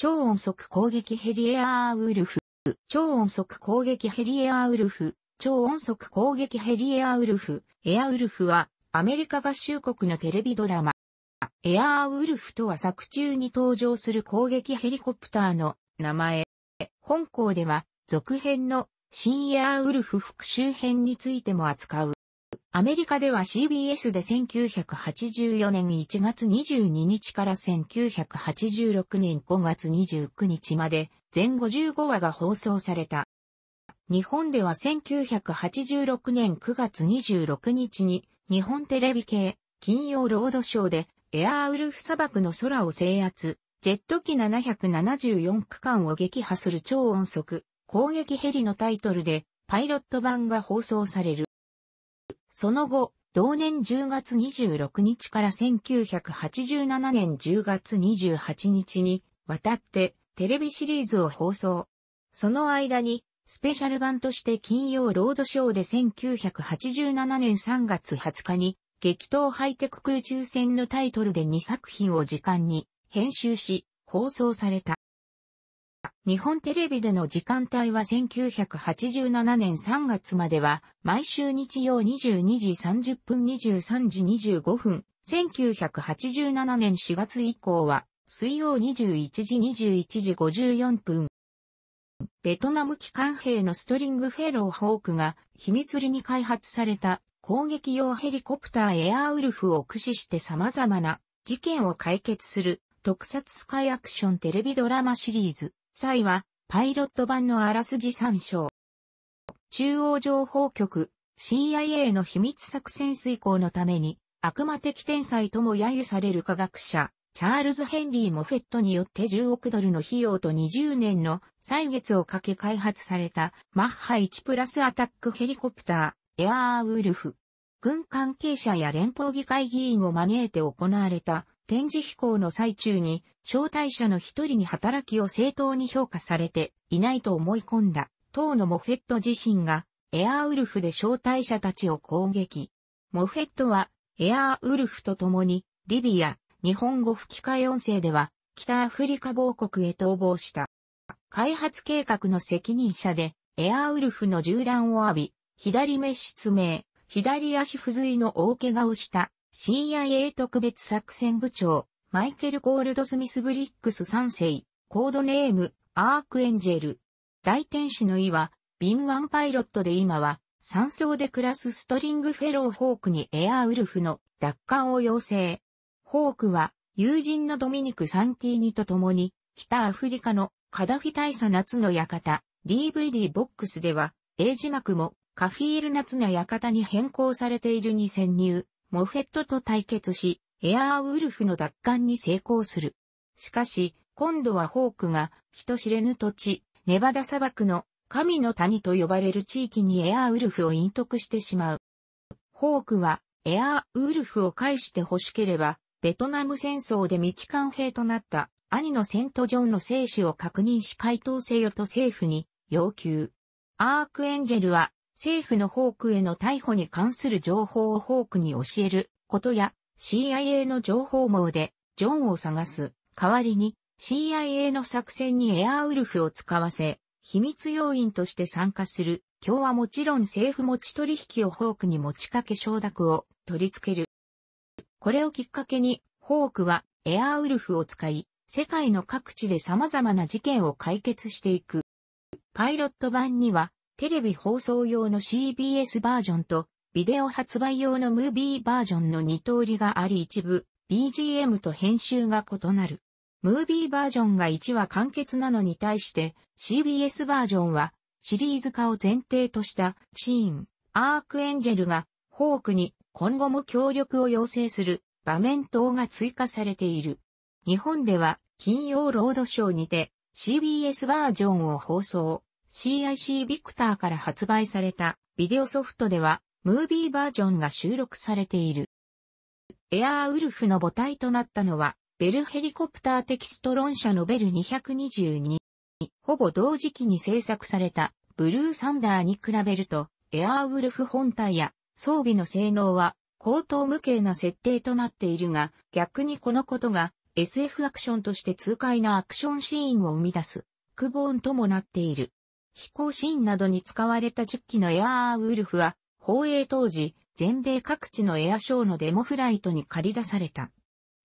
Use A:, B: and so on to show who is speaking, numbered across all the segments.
A: 超音速攻撃ヘリエアーウルフ、超音速攻撃ヘリエアーウルフ、超音速攻撃ヘリエアーウルフ、エアウルフはアメリカ合衆国のテレビドラマ。エアーウルフとは作中に登場する攻撃ヘリコプターの名前。本校では続編の新エアーウルフ復讐編についても扱う。アメリカでは CBS で1984年1月22日から1986年5月29日まで全55話が放送された。日本では1986年9月26日に日本テレビ系金曜ロードショーでエアーウルフ砂漠の空を制圧、ジェット機774区間を撃破する超音速攻撃ヘリのタイトルでパイロット版が放送される。その後、同年10月26日から1987年10月28日に渡ってテレビシリーズを放送。その間にスペシャル版として金曜ロードショーで1987年3月20日に激闘ハイテク空中戦のタイトルで2作品を時間に編集し放送された。日本テレビでの時間帯は1987年3月までは毎週日曜22時30分23時25分、1987年4月以降は水曜21時21時54分。ベトナム機関兵のストリングフェローホークが秘密裏に開発された攻撃用ヘリコプターエアーウルフを駆使して様々な事件を解決する特撮スカイアクションテレビドラマシリーズ際は、パイロット版のあらすじ参照。中央情報局 CIA の秘密作戦遂行のために、悪魔的天才とも揶揄される科学者、チャールズ・ヘンリー・モフェットによって10億ドルの費用と20年の歳月をかけ開発されたマッハ1プラスアタックヘリコプター、エアーウルフ。軍関係者や連邦議会議員を招いて行われた展示飛行の最中に、招待者の一人に働きを正当に評価されていないと思い込んだ、当のモフェット自身が、エアウルフで招待者たちを攻撃。モフェットは、エアウルフと共に、リビア、日本語吹き替え音声では、北アフリカ亡国へ逃亡した。開発計画の責任者で、エアウルフの銃弾を浴び、左目失明、左足不随の大怪我をした CIA 特別作戦部長、マイケル・ゴールドスミス・ブリックス3世、コードネーム、アークエンジェル。大天使の意は、ビワンパイロットで今は、3層で暮らすストリングフェロー・ホークにエアウルフの奪還を要請。ホークは、友人のドミニク・サンティーニと共に、北アフリカのカダフィ大佐夏の館、DVD ボックスでは、英字幕もカフィール夏の館に変更されているに潜入。モフェットと対決し、エアーウルフの奪還に成功する。しかし、今度はホークが、人知れぬ土地、ネバダ砂漠の、神の谷と呼ばれる地域にエアーウルフを隠匿してしまう。ホークは、エアーウルフを返して欲しければ、ベトナム戦争で未帰還兵となった兄のセント・ジョンの生死を確認し回答せよと政府に要求。アークエンジェルは政府のホークへの逮捕に関する情報をホークに教えることや、CIA の情報網でジョンを探す代わりに CIA の作戦にエアウルフを使わせ、秘密要員として参加する、今日はもちろん政府持ち取引をホークに持ちかけ承諾を取り付ける。これをきっかけに、ホークはエアウルフを使い、世界の各地で様々な事件を解決していく。パイロット版には、テレビ放送用の CBS バージョンと、ビデオ発売用のムービーバージョンの2通りがあり一部、BGM と編集が異なる。ムービーバージョンが1話完結なのに対して、CBS バージョンは、シリーズ化を前提としたシーン、アークエンジェルが、ホークに今後も協力を要請する場面等が追加されている。日本では、金曜ロードショーにて、CBS バージョンを放送。CIC ビクターから発売されたビデオソフトでは、ムービーバージョンが収録されている。エアーウルフの母体となったのは、ベルヘリコプターテキスト論社のベル222。ほぼ同時期に制作されたブルーサンダーに比べると、エアーウルフ本体や装備の性能は高等無形な設定となっているが、逆にこのことが SF アクションとして痛快なアクションシーンを生み出す、クボーンともなっている。飛行シーンなどに使われた10機のエアーウルフは、放映当時、全米各地のエアショーのデモフライトに駆り出された。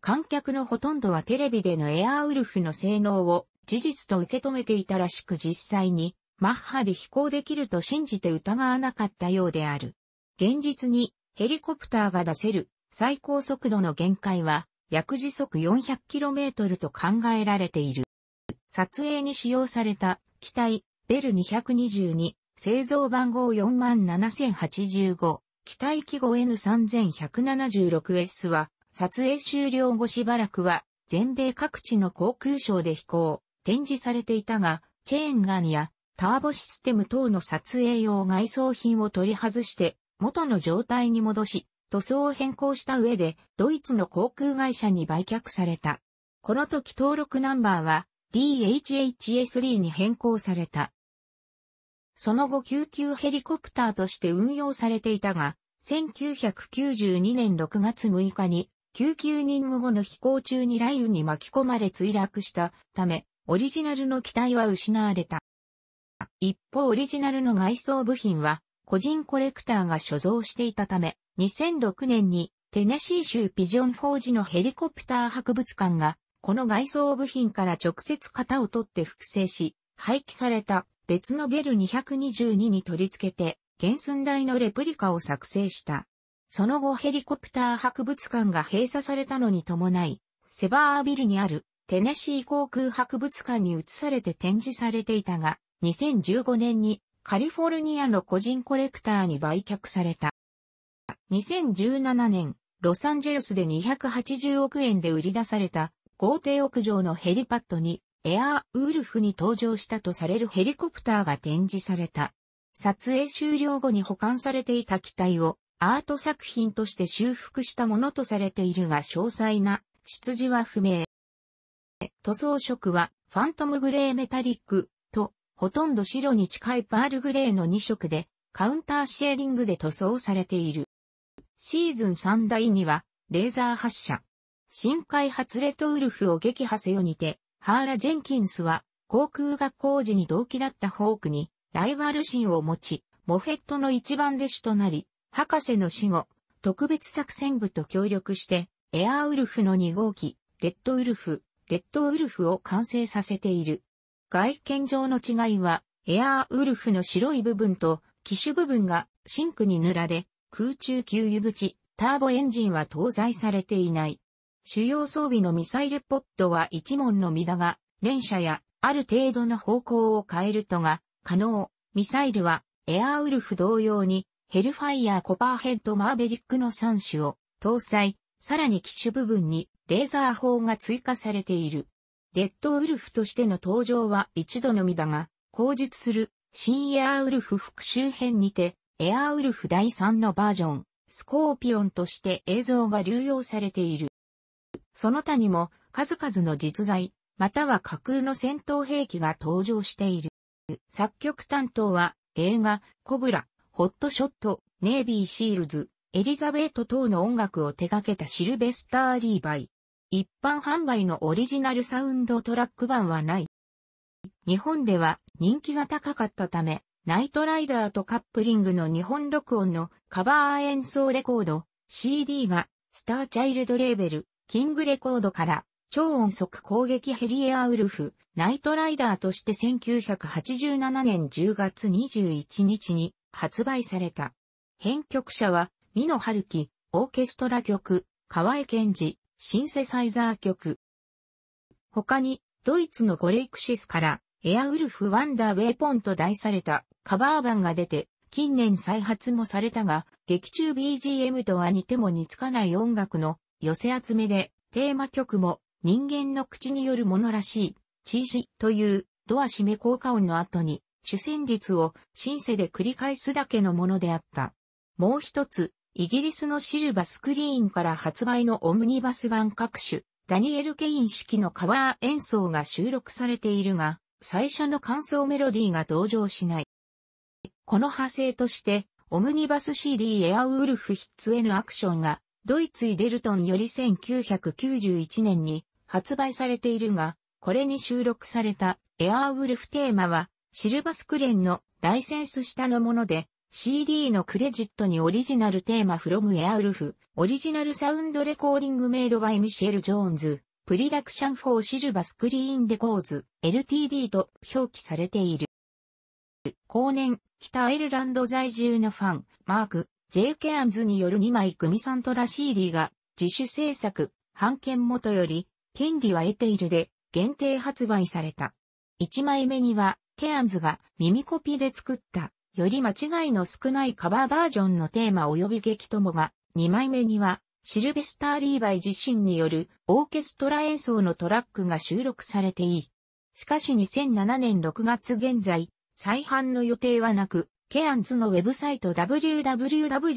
A: 観客のほとんどはテレビでのエアーウルフの性能を事実と受け止めていたらしく実際にマッハで飛行できると信じて疑わなかったようである。現実にヘリコプターが出せる最高速度の限界は約時速 400km と考えられている。撮影に使用された機体ベル222、製造番号47085、機体記号 N3176S は、撮影終了後しばらくは、全米各地の航空ショーで飛行、展示されていたが、チェーンガンやターボシステム等の撮影用外装品を取り外して、元の状態に戻し、塗装を変更した上で、ドイツの航空会社に売却された。この時登録ナンバーは、DHHS-3 に変更された。その後救急ヘリコプターとして運用されていたが、1992年6月6日に救急任務後の飛行中に雷雨に巻き込まれ墜落したため、オリジナルの機体は失われた。一方オリジナルの外装部品は、個人コレクターが所蔵していたため、2006年にテネシー州ピジョンフォージのヘリコプター博物館がこの外装部品から直接型を取って複製し、廃棄された別のベル222に取り付けて、原寸大のレプリカを作成した。その後ヘリコプター博物館が閉鎖されたのに伴い、セバービルにあるテネシー航空博物館に移されて展示されていたが、2015年にカリフォルニアの個人コレクターに売却された。2017年、ロサンゼルスで280億円で売り出された皇帝屋上のヘリパッドに、エアーウルフに登場したとされるヘリコプターが展示された。撮影終了後に保管されていた機体をアート作品として修復したものとされているが詳細な出自は不明。塗装色はファントムグレーメタリックとほとんど白に近いパールグレーの2色でカウンターシェーディングで塗装されている。シーズン3台にはレーザー発射、新開発レトウルフを撃破せよにて、ハーラ・ジェンキンスは、航空学校時に同期だったホークに、ライバル心を持ち、モフェットの一番弟子となり、博士の死後、特別作戦部と協力して、エアーウルフの2号機、レッドウルフ、レッドウルフを完成させている。外見上の違いは、エアーウルフの白い部分と、機種部分がシンクに塗られ、空中給油口、ターボエンジンは搭載されていない。主要装備のミサイルポッドは一門のみだが、連射やある程度の方向を変えるとが可能。ミサイルはエアウルフ同様にヘルファイアコパーヘッドマーベリックの3種を搭載、さらに機種部分にレーザー砲が追加されている。レッドウルフとしての登場は一度のみだが、後述する新エアウルフ副周辺にて、エアウルフ第3のバージョン、スコーピオンとして映像が流用されている。その他にも数々の実在、または架空の戦闘兵器が登場している。作曲担当は映画、コブラ、ホットショット、ネイビーシールズ、エリザベート等の音楽を手掛けたシルベスター・リーバイ。一般販売のオリジナルサウンドトラック版はない。日本では人気が高かったため、ナイトライダーとカップリングの日本録音のカバー演奏レコード CD がスターチャイルドレーベルキングレコードから、超音速攻撃ヘリエアウルフ、ナイトライダーとして1987年10月21日に発売された。編曲者は、美野春樹、オーケストラ曲、河江健二、シンセサイザー曲。他に、ドイツのゴレイクシスから、エアウルフ・ワンダー・ウェイポンと題されたカバー版が出て、近年再発もされたが、劇中 BGM とは似ても似つかない音楽の寄せ集めで、テーマ曲も人間の口によるものらしい、チーシというドア閉め効果音の後に主旋律をシンセで繰り返すだけのものであった。もう一つ、イギリスのシルバスクリーンから発売のオムニバス版各種、ダニエル・ケイン式のカバー演奏が収録されているが、最初の感想メロディーが登場しない。この派生として、オムニバス CD エアウルフヒッツへのアクションがドイツイデルトンより1991年に発売されているが、これに収録されたエアーウルフテーマはシルバスクレンのライセンス下のもので CD のクレジットにオリジナルテーマ from エアウルフオリジナルサウンドレコーディングメイドバイミシェル・ジョーンズプリダクションフォーシルバスクリーンデコーズ LTD と表記されている。後年、北アイルランド在住のファン、マーク、J. ケアンズによる2枚組サントラシーリーが自主制作、版権元より、権利は得ているで限定発売された。1枚目には、ケアンズが耳コピで作った、より間違いの少ないカバーバージョンのテーマ及び劇友が、2枚目には、シルベスター・リーバイ自身によるオーケストラ演奏のトラックが収録されていい。しかし2007年6月現在、再販の予定はなく、ケアンズのウェブサイト w w w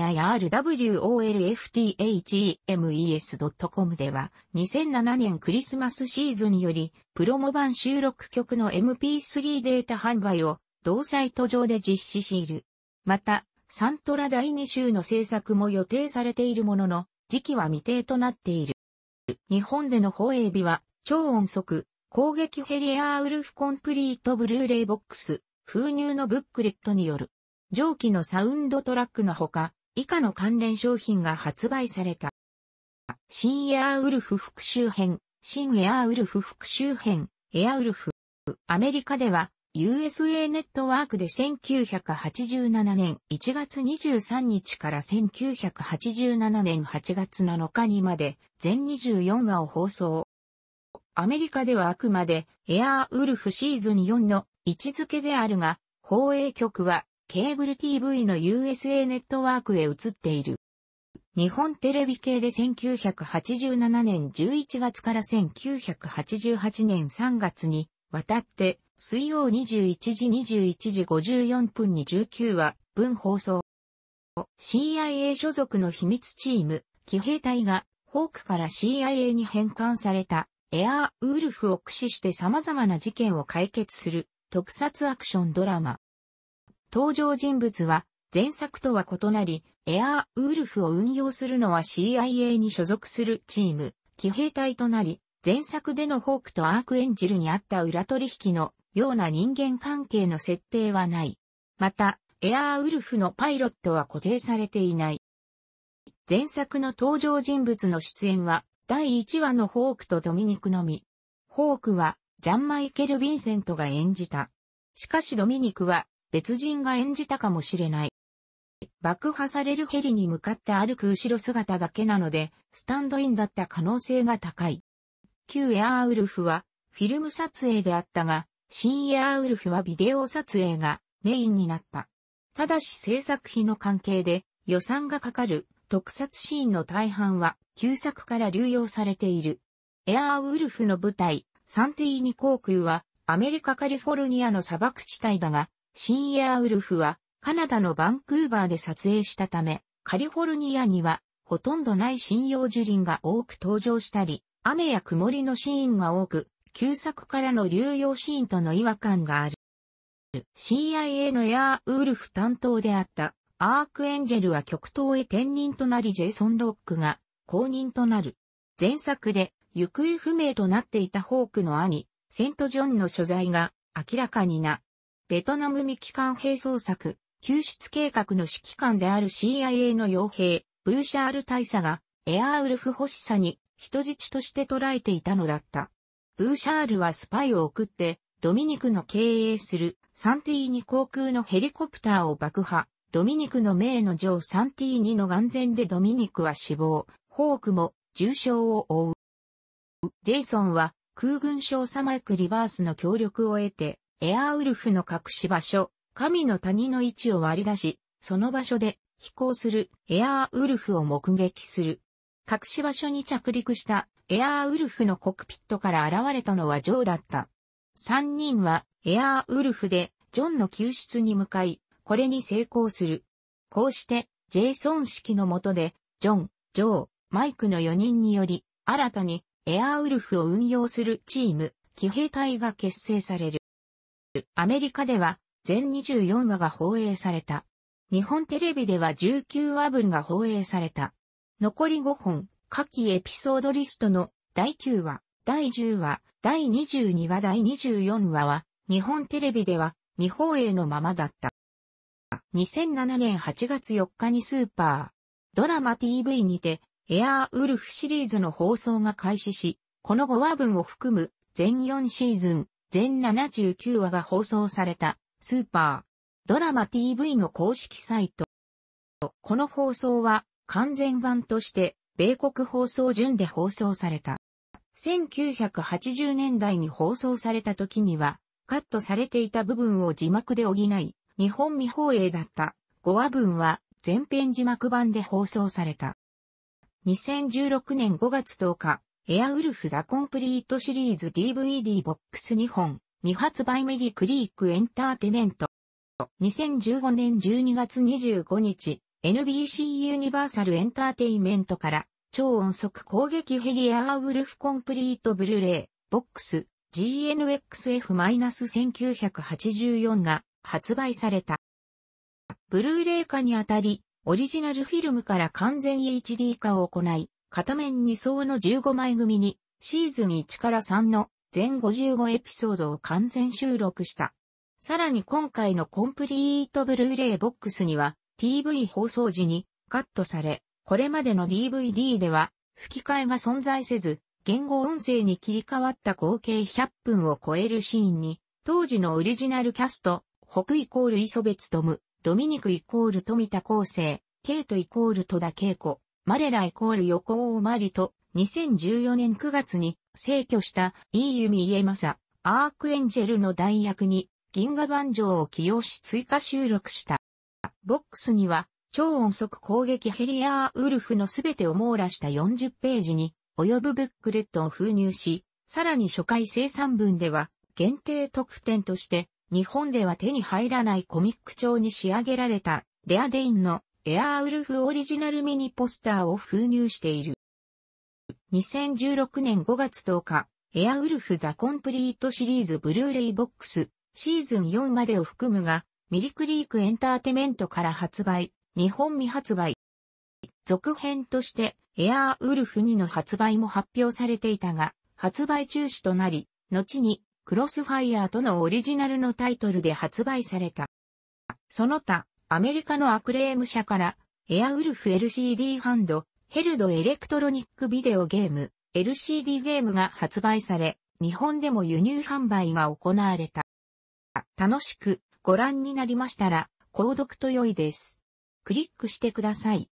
A: a r w o l f t h e m e s c o m では2007年クリスマスシーズンよりプロモ版収録曲の MP3 データ販売を同サイト上で実施している。また、サントラ第2週の制作も予定されているものの、時期は未定となっている。日本での放映日は、超音速、攻撃ヘリアーウルフコンプリートブルーレイボックス、封入のブックレットによる、上記のサウンドトラックのほか、以下の関連商品が発売された。新エアーウルフ復讐編、新エアーウルフ復讐編、エアウルフ。アメリカでは、USA ネットワークで1987年1月23日から1987年8月7日にまで全24話を放送。アメリカではあくまでエアーウルフシーズン4の位置づけであるが、放映局はケーブル TV の USA ネットワークへ移っている。日本テレビ系で1987年11月から1988年3月に渡って水曜21時21時54分に19話分放送。CIA 所属の秘密チーム、騎兵隊がホークから CIA に返還されたエアーウルフを駆使して様々な事件を解決する特撮アクションドラマ。登場人物は前作とは異なり、エアーウルフを運用するのは CIA に所属するチーム、騎兵隊となり、前作でのホークとアークエンジェルにあった裏取引のような人間関係の設定はない。また、エアーウルフのパイロットは固定されていない。前作の登場人物の出演は、第1話のホークとドミニクのみ。ホークは、ジャンマイケル・ヴィンセントが演じた。しかしドミニクは別人が演じたかもしれない。爆破されるヘリに向かって歩く後ろ姿だけなので、スタンドインだった可能性が高い。旧エアーウルフはフィルム撮影であったが、新エアーウルフはビデオ撮影がメインになった。ただし制作費の関係で予算がかかる特撮シーンの大半は旧作から流用されている。エアーウルフの舞台、サンティーニ航空はアメリカカリフォルニアの砂漠地帯だが、シンエアウルフはカナダのバンクーバーで撮影したため、カリフォルニアにはほとんどない針葉樹林が多く登場したり、雨や曇りのシーンが多く、旧作からの流用シーンとの違和感がある。CIA のエアーウルフ担当であったアークエンジェルは極東へ転任となりジェイソン・ロックが公認となる。前作で行方不明となっていたホークの兄、セントジョンの所在が明らかにな。ベトナム未帰還兵捜索、救出計画の指揮官である CIA の傭兵、ブーシャール大佐が、エアーウルフ欲しさに人質として捉えていたのだった。ブーシャールはスパイを送って、ドミニクの経営するサンティーニ航空のヘリコプターを爆破、ドミニクの名の上サンティーニの眼前でドミニクは死亡、ホークも重傷を負う。ジェイソンは空軍少佐マイク・リバースの協力を得て、エアウルフの隠し場所、神の谷の位置を割り出し、その場所で飛行するエアウルフを目撃する。隠し場所に着陸したエアウルフのコックピットから現れたのはジョーだった。3人はエアウルフでジョンの救出に向かい、これに成功する。こうして、ジェイソン式の下で、ジョン、ジョー、マイクの4人により、新たにエアウルフを運用するチーム、騎兵隊が結成される。アメリカでは全24話が放映された。日本テレビでは19話分が放映された。残り5本、下記エピソードリストの第9話、第10話、第22話、第24話は、日本テレビでは未放映のままだった。2007年8月4日にスーパー、ドラマ TV にて、エアーウルフシリーズの放送が開始し、この5話分を含む全4シーズン、全79話が放送されたスーパードラマ TV の公式サイト。この放送は完全版として米国放送順で放送された。1980年代に放送された時にはカットされていた部分を字幕で補い、日本未放映だった5話分は全編字幕版で放送された。2016年5月10日、エアウルフザコンプリートシリーズ DVD ボックス2本、未発売メリクリークエンターテメント。2015年12月25日、NBC ユニバーサルエンターテイメントから、超音速攻撃ヘリエアウルフコンプリートブルーレイ、ボックス、GNXF-1984 が発売された。ブルーレイ化にあたり、オリジナルフィルムから完全 HD 化を行い、片面2層の15枚組に、シーズン1から3の全55エピソードを完全収録した。さらに今回のコンプリートブルーレイボックスには TV 放送時にカットされ、これまでの DVD では吹き替えが存在せず、言語音声に切り替わった合計100分を超えるシーンに、当時のオリジナルキャスト、北イコール磯別とム、ドミニクイコール富田康生、ケイトイコール戸田恵子、マレライコール横尾マリと、2014年9月に、制去した、イーユミイエマサ、アークエンジェルの代役に、銀河万丈を起用し追加収録した。ボックスには、超音速攻撃ヘリアーウルフのすべてを網羅した40ページに、及ぶブックレットを封入し、さらに初回生産分では、限定特典として、日本では手に入らないコミック調に仕上げられた、レアデインのエアーウルフオリジナルミニポスターを封入している。2016年5月10日、エアウルフザコンプリートシリーズブルーレイボックス、シーズン4までを含むが、ミリクリークエンターテメントから発売、日本未発売。続編として、エアーウルフ2の発売も発表されていたが、発売中止となり、後にクロスファイアーとのオリジナルのタイトルで発売された。その他、アメリカのアクレーム社から、エアウルフ LCD ハンド、ヘルドエレクトロニックビデオゲーム、LCD ゲームが発売され、日本でも輸入販売が行われた。楽しくご覧になりましたら、購読と良いです。クリックしてください。